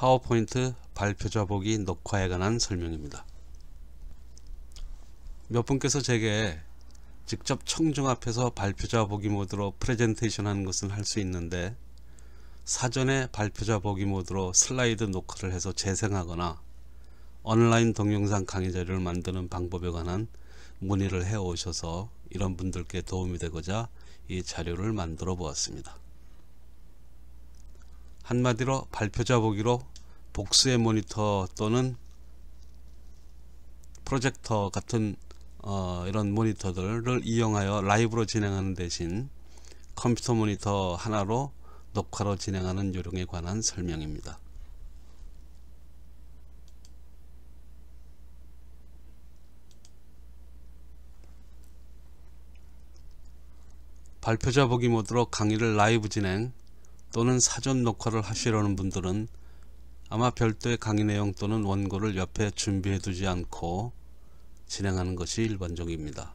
파워포인트 발표자 보기 녹화에 관한 설명입니다. 몇 분께서 제게 직접 청중 앞에서 발표자 보기 모드로 프레젠테이션 하는 것은 할 수 있는데 사전에 발표자 보기 모드로 슬라이드 녹화를 해서 재생하거나 온라인 동영상 강의 자료를 만드는 방법에 관한 문의를 해 오셔서 이런 분들께 도움이 되고자 이 자료를 만들어 보았습니다. 한마디로 발표자 보기로 복스의 모니터 또는 프로젝터 같은 어, 이런 모니터들을 이용하여 라이브로 진행하는 대신 컴퓨터 모니터 하나로 녹화로 진행하는 요령에 관한 설명입니다. 발표자 보기 모드로 강의를 라이브 진행 또는 사전 녹화를 하시려는 분들은 아마 별도의 강의 내용 또는 원고를 옆에 준비해 두지 않고 진행하는 것이 일반적입니다.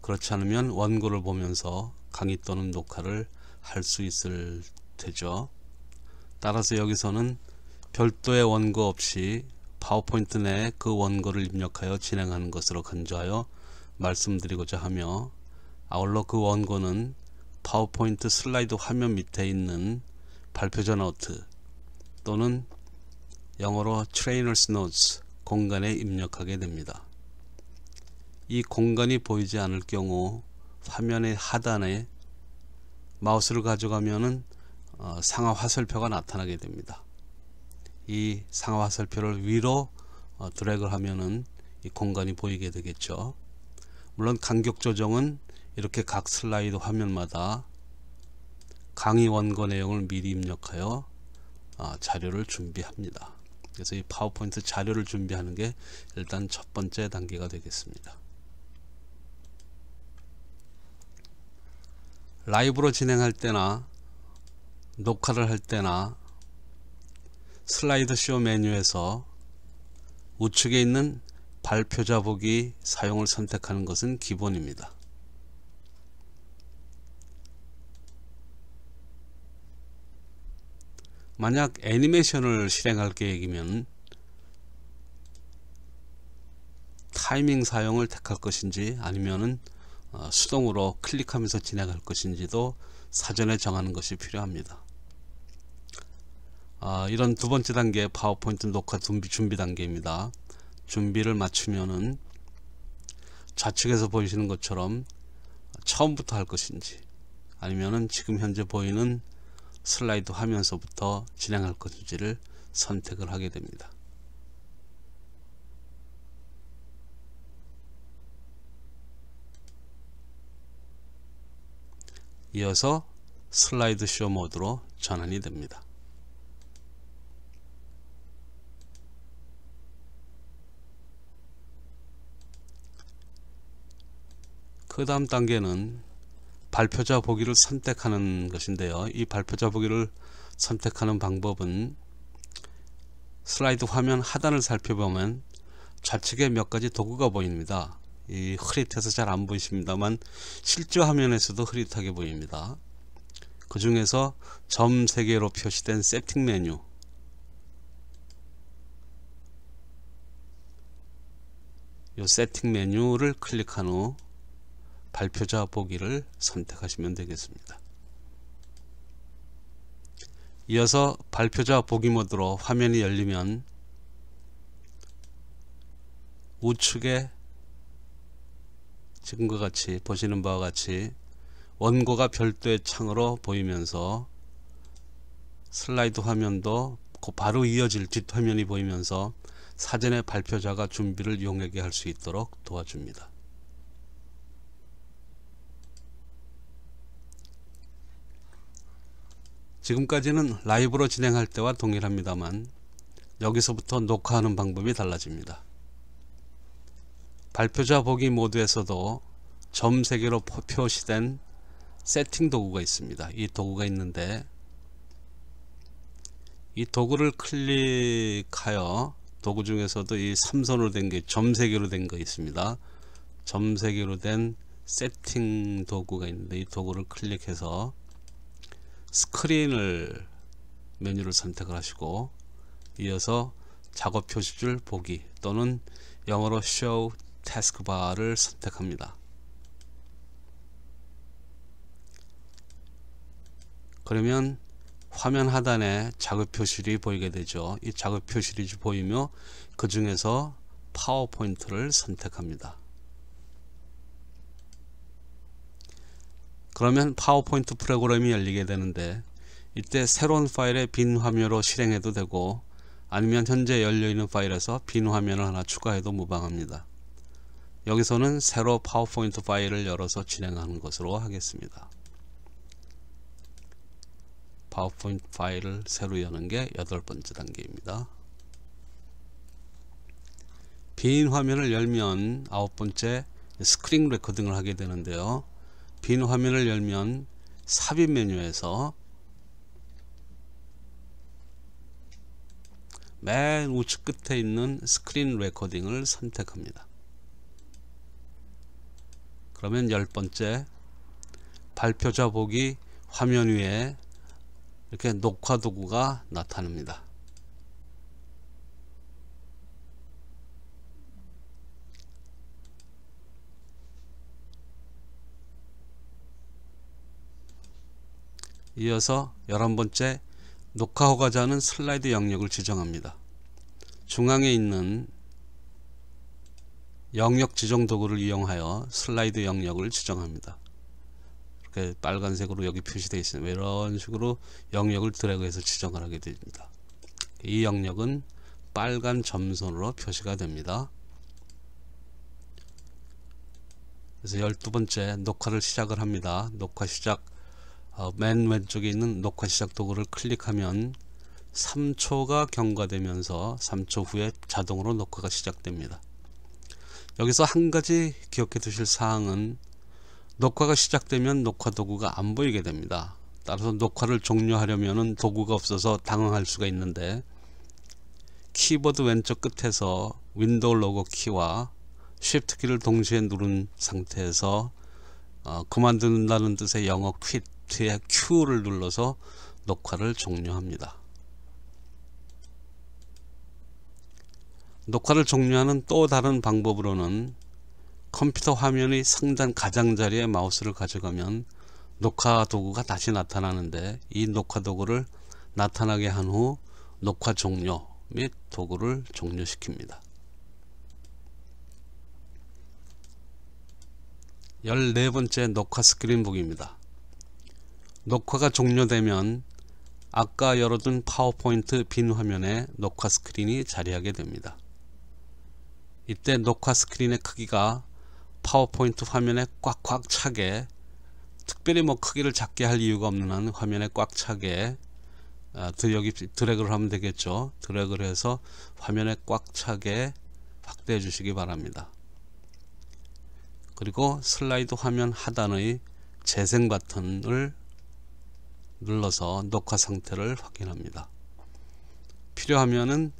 그렇지 않으면 원고를 보면서 강의 또는 녹화를 할 수 있을 테죠. 따라서 여기서는 별도의 원고 없이 파워포인트 내그 원고를 입력하여 진행하는 것으로 간주하여 말씀드리고자 하며 아울러 그 원고는 파워포인트 슬라이드 화면 밑에 있는 발표자 노트 또는 영어로 트레이너스 노트 공간에 입력하게 됩니다. 이 공간이 보이지 않을 경우 화면의 하단에 마우스를 가져가면 어, 상하 화살표가 나타나게 됩니다. 이 상하 화살표를 위로 어, 드래그 하면은 이 공간이 보이게 되겠죠. 물론 간격 조정은 이렇게 각 슬라이드 화면마다 강의 원고 내용을 미리 입력하여 아, 자료를 준비합니다. 그래서 이 파워포인트 자료를 준비하는 게 일단 첫 번째 단계가 되겠습니다. 라이브로 진행할 때나 녹화를 할 때나 슬라이드 쇼 메뉴에서 우측에 있는 발표자 보기 사용을 선택하는 것은 기본입니다. 만약 애니메이션을 실행할 계획이면 타이밍 사용을 택할 것인지 아니면은 어, 수동으로 클릭하면서 진행할 것인지도 사전에 정하는 것이 필요합니다. 아, 이런 두 번째 단계 파워포인트 녹화 준비, 준비 단계입니다. 준비를 맞추면은 좌측에서 보시는 이 것처럼 처음부터 할 것인지 아니면은 지금 현재 보이는 슬라이드 화면서부터 진행할 것인지를 선택을 하게 됩니다. 이어서 슬라이드 쇼 모드로 전환이 됩니다. 그 다음 단계는 발표자 보기를 선택하는 것인데요. 이 발표자 보기를 선택하는 방법은 슬라이드 화면 하단을 살펴보면 좌측에 몇 가지 도구가 보입니다. 이 흐릿해서 잘 안 보이십니다만 실제 화면에서도 흐릿하게 보입니다. 그 중에서 점 3개로 표시된 세팅 메뉴 이 세팅 메뉴를 클릭한 후 발표자 보기를 선택하시면 되겠습니다. 이어서 발표자 보기 모드로 화면이 열리면 우측에 지금과 같이 보시는 바와 같이 원고가 별도의 창으로 보이면서 슬라이드 화면도 바로 이어질 뒷화면이 보이면서 사전에 발표자가 준비를 용하게 할 수 있도록 도와줍니다. 지금까지는 라이브로 진행할 때와 동일합니다만 여기서부터 녹화하는 방법이 달라집니다. 발표자 보기 모드에서도 점 3개로 표시된 세팅 도구가 있습니다. 이 도구가 있는데 이 도구를 클릭하여 도구 중에서도 이3선으로된 게점 3개로 된 거 있습니다. 점 3개로 된 세팅 도구가 있는데 이 도구를 클릭해서 스크린을 메뉴를 선택을 하시고 이어서 작업 표시줄 보기 또는 영어로 show t a s k b a r 를 선택합니다. 그러면 화면 하단에 작업 표시줄이 보이게 되죠. 이 작업 표시줄이 보이며 그 중에서 파워포인트를 선택합니다. 그러면 파워포인트 프로그램이 열리게 되는데 이때 새로운 파일에 빈 화면으로 실행해도 되고 아니면 현재 열려있는 파일에서 빈 화면을 하나 추가해도 무방합니다. 여기서는 새로 파워포인트 파일을 열어서 진행하는 것으로 하겠습니다. 파워포인트 파일을 새로 여는 게 여덟 번째 단계입니다. 빈 화면을 열면 아홉 번째 스크린 레코딩을 하게 되는데요. 빈 화면을 열면 삽입 메뉴에서 맨 우측 끝에 있는 스크린 레코딩을 선택합니다. 그러면 열 번째 발표자 보기 화면 위에 이렇게 녹화 도구가 나타납니다. 이어서 열한 번째 녹화 허가자는 슬라이드 영역을 지정합니다. 중앙에 있는 영역 지정 도구를 이용하여 슬라이드 영역을 지정합니다. 이렇게 빨간색으로 여기 표시되어 있습니다. 이런 식으로 영역을 드래그해서 지정을 하게 됩니다. 이 영역은 빨간 점선으로 표시가 됩니다. 그래서 열두 번째 녹화를 시작을 합니다. 녹화 시작 어, 맨 왼쪽에 있는 녹화 시작 도구를 클릭하면 3초가 경과되면서 3초 후에 자동으로 녹화가 시작됩니다. 여기서 한 가지 기억해 두실 사항은 녹화가 시작되면 녹화 도구가 안 보이게 됩니다. 따라서 녹화를 종료하려면 도구가 없어서 당황할 수가 있는데 키보드 왼쪽 끝에서 윈도우 로고 키와 Shift 키를 동시에 누른 상태에서 어, 그만둔다는 뜻의 영어 q u 제 Q를 눌러서 녹화를 종료합니다. 녹화를 종료하는 또 다른 방법으로는 컴퓨터 화면의 상단 가장자리에 마우스를 가져가면 녹화 도구가 다시 나타나는데 이 녹화 도구를 나타나게 한 후 녹화 종료 및 도구를 종료시킵니다. 14번째 녹화 스크린 북입니다 녹화가 종료되면 아까 열어둔 파워포인트 빈 화면에 녹화 스크린이 자리하게 됩니다. 이때 녹화 스크린의 크기가 파워포인트 화면에 꽉꽉 차게 특별히 뭐 크기를 작게 할 이유가 없는 한 화면에 꽉 차게 아, 여기 드래그를 하면 되겠죠 드래그를 해서 화면에 꽉 차게 확대해 주시기 바랍니다 그리고 슬라이드 화면 하단의 재생 버튼을 눌러서 녹화 상태를 확인합니다. 필요하면은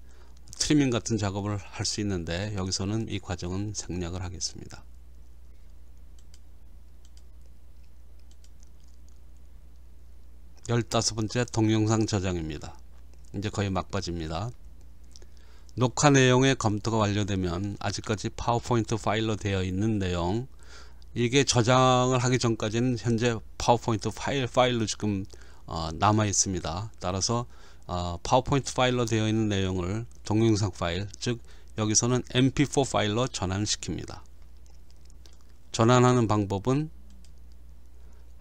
트리밍 같은 작업을 할 수 있는데 여기서는 이 과정은 생략을 하겠습니다. 1 5 번째 동영상 저장입니다. 이제 거의 막바지입니다. 녹화 내용의 검토가 완료되면 아직까지 파워포인트 파일로 되어 있는 내용 이게 저장을 하기 전까지는 현재 파워포인트 파일 파일로 지금 어, 남아 있습니다. 따라서 어, 파워포인트 파일로 되어 있는 내용을 동영상 파일 즉 여기서는 mp4 파일로 전환시킵니다. 전환하는 방법은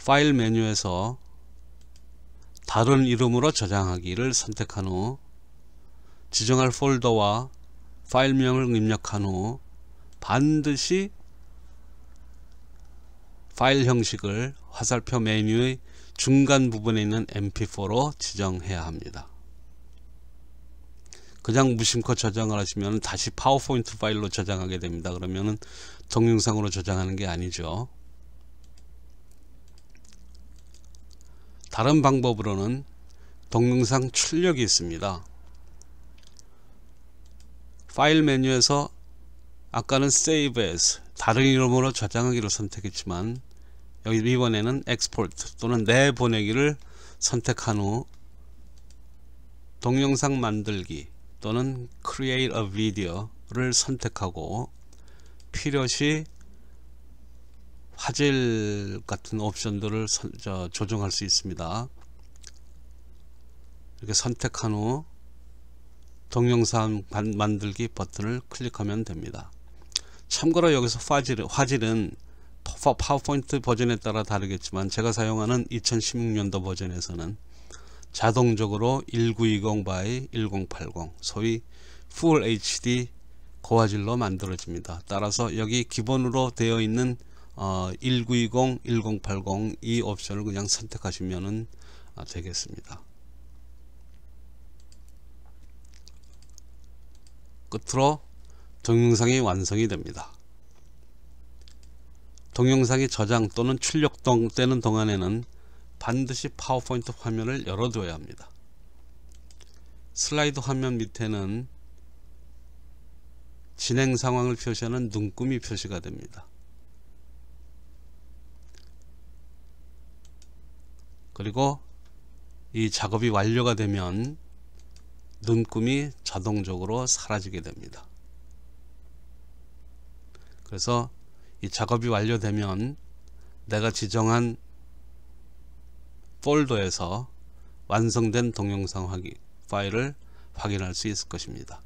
파일 메뉴에서 다른 이름으로 저장하기를 선택한 후 지정할 폴더와 파일명을 입력한 후 반드시 파일 형식을 화살표 메뉴의 중간 부분에 있는 mp4로 지정해야 합니다. 그냥 무심코 저장을 하시면 다시 파워포인트 파일로 저장하게 됩니다. 그러면은 동영상으로 저장하는 게 아니죠. 다른 방법으로는 동영상 출력이 있습니다. 파일 메뉴에서 아까는 save as 다른 이름으로 저장하기로 선택했지만 여기 이번에는 export 또는 내보내기를 선택한 후 동영상 만들기 또는 create a video를 선택하고 필요시 화질 같은 옵션들을 선, 저, 조정할 수 있습니다. 이렇게 선택한 후 동영상 만들기 버튼을 클릭하면 됩니다. 참고로 여기서 화질, 화질은 파워포인트 버전에 따라 다르겠지만 제가 사용하는 2016년도 버전에서는 자동적으로 1920 x 1080 소위 Full HD 고화질로 만들어집니다. 따라서 여기 기본으로 되어 있는 어, 1920, 1080이 옵션을 그냥 선택하시면 아, 되겠습니다. 끝으로 동영상이 완성이 됩니다. 동영상이 저장 또는 출력되는 동안에는 반드시 파워포인트 화면을 열어두어야 합니다. 슬라이드 화면 밑에는 진행 상황을 표시하는 눈금이 표시가 됩니다. 그리고 이 작업이 완료가 되면 눈금이 자동적으로 사라지게 됩니다. 그래서 이 작업이 완료되면 내가 지정한 폴더에서 완성된 동영상 파일을 확인할 수 있을 것입니다.